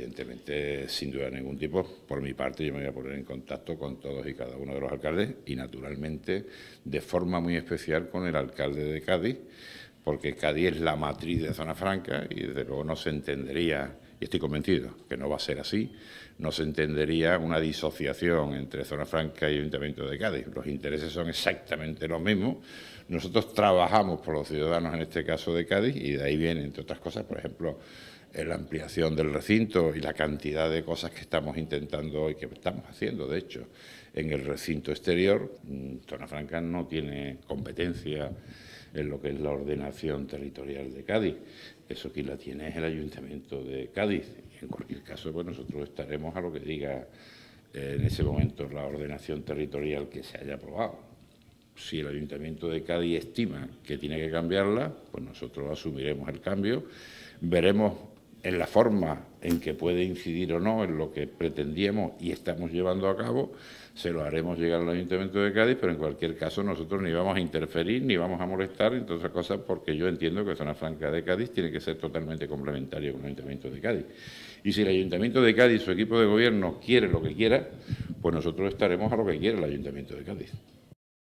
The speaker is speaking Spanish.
Evidentemente, sin duda ningún tipo, por mi parte yo me voy a poner en contacto con todos y cada uno de los alcaldes y naturalmente de forma muy especial con el alcalde de Cádiz, porque Cádiz es la matriz de Zona Franca y desde luego no se entendería, y estoy convencido que no va a ser así, no se entendería una disociación entre Zona Franca y Ayuntamiento de Cádiz. Los intereses son exactamente los mismos. Nosotros trabajamos por los ciudadanos, en este caso de Cádiz, y de ahí viene, entre otras cosas, por ejemplo, la ampliación del recinto y la cantidad de cosas que estamos intentando y que estamos haciendo, de hecho, en el recinto exterior. Mm, Zona Franca no tiene competencia en lo que es la ordenación territorial de Cádiz. Eso aquí la tiene es el Ayuntamiento de Cádiz. En cualquier caso, pues nosotros estaremos a lo que diga eh, en ese momento la ordenación territorial que se haya aprobado. Si el Ayuntamiento de Cádiz estima que tiene que cambiarla, pues nosotros asumiremos el cambio, veremos en la forma en que puede incidir o no en lo que pretendíamos y estamos llevando a cabo, se lo haremos llegar al Ayuntamiento de Cádiz, pero en cualquier caso nosotros ni vamos a interferir ni vamos a molestar en otras cosas porque yo entiendo que Zona Franca de Cádiz tiene que ser totalmente complementaria con el Ayuntamiento de Cádiz. Y si el Ayuntamiento de Cádiz, su equipo de gobierno, quiere lo que quiera, pues nosotros estaremos a lo que quiere el Ayuntamiento de Cádiz.